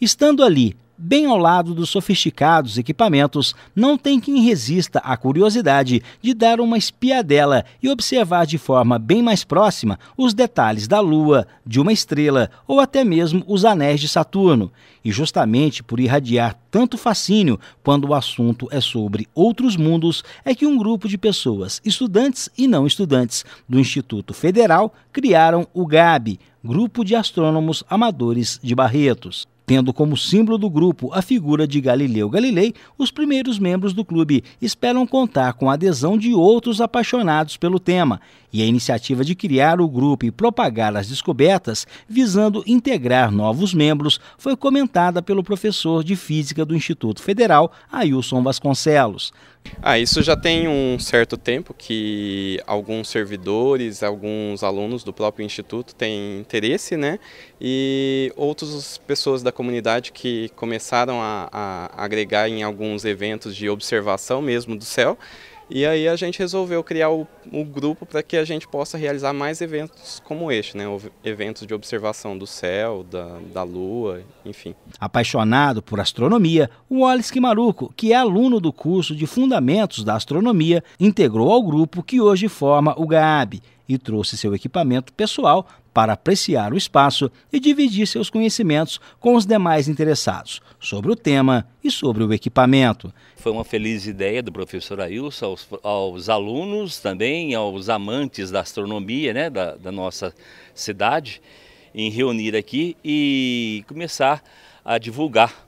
Estando ali, bem ao lado dos sofisticados equipamentos, não tem quem resista à curiosidade de dar uma espiadela e observar de forma bem mais próxima os detalhes da Lua, de uma estrela ou até mesmo os anéis de Saturno. E justamente por irradiar tanto fascínio quando o assunto é sobre outros mundos, é que um grupo de pessoas, estudantes e não estudantes, do Instituto Federal criaram o GAB. Grupo de Astrônomos Amadores de Barretos tendo como símbolo do grupo a figura de Galileu Galilei, os primeiros membros do clube esperam contar com a adesão de outros apaixonados pelo tema e a iniciativa de criar o grupo e propagar as descobertas, visando integrar novos membros, foi comentada pelo professor de física do Instituto Federal, Ailson Vasconcelos. Ah, isso já tem um certo tempo que alguns servidores, alguns alunos do próprio instituto têm interesse, né? E outras pessoas da comunidade que começaram a, a agregar em alguns eventos de observação mesmo do céu. E aí a gente resolveu criar o, o grupo para que a gente possa realizar mais eventos como este, né? Eventos de observação do céu, da, da lua, enfim. Apaixonado por astronomia, o Wallace Maruco, que é aluno do curso de Fundamentos da Astronomia, integrou ao grupo que hoje forma o GAB e trouxe seu equipamento pessoal para apreciar o espaço e dividir seus conhecimentos com os demais interessados sobre o tema e sobre o equipamento. Foi uma feliz ideia do professor Ailson aos, aos alunos também, aos amantes da astronomia né, da, da nossa cidade, em reunir aqui e começar a divulgar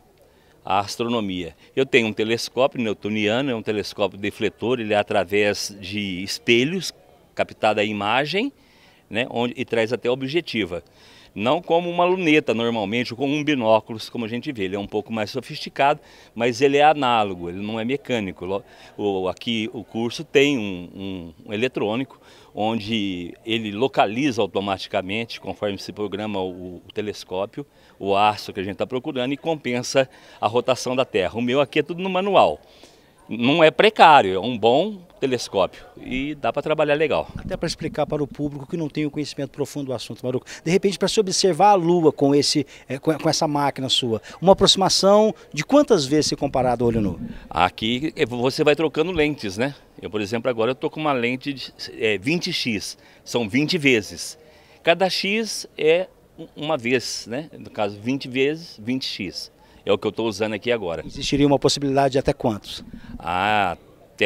a astronomia. Eu tenho um telescópio newtoniano, é um telescópio defletor, ele é através de espelhos captada a imagem né, onde, e traz até objetiva. Não como uma luneta normalmente, ou como um binóculos, como a gente vê. Ele é um pouco mais sofisticado, mas ele é análogo, ele não é mecânico. O, aqui o curso tem um, um, um eletrônico, onde ele localiza automaticamente, conforme se programa o, o telescópio, o astro que a gente está procurando e compensa a rotação da Terra. O meu aqui é tudo no manual. Não é precário, é um bom telescópio e dá para trabalhar legal. Até para explicar para o público que não tem o conhecimento profundo do assunto, Maruco. De repente, para se observar a Lua com, esse, é, com essa máquina sua, uma aproximação de quantas vezes se comparado ao olho nu? Aqui é, você vai trocando lentes, né? Eu, por exemplo, agora eu estou com uma lente de, é, 20x, são 20 vezes. Cada x é uma vez, né? No caso, 20 vezes 20x. É o que eu estou usando aqui agora. Existiria uma possibilidade de até quantos? Ah,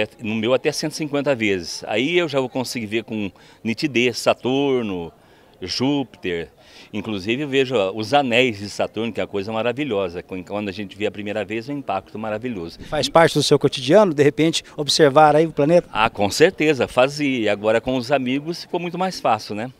até, no meu até 150 vezes. Aí eu já vou conseguir ver com nitidez Saturno, Júpiter. Inclusive eu vejo os anéis de Saturno, que é uma coisa maravilhosa. Quando a gente vê a primeira vez, o é um impacto maravilhoso. Faz parte do seu cotidiano, de repente, observar aí o planeta? Ah, com certeza, fazia. Agora com os amigos ficou muito mais fácil, né?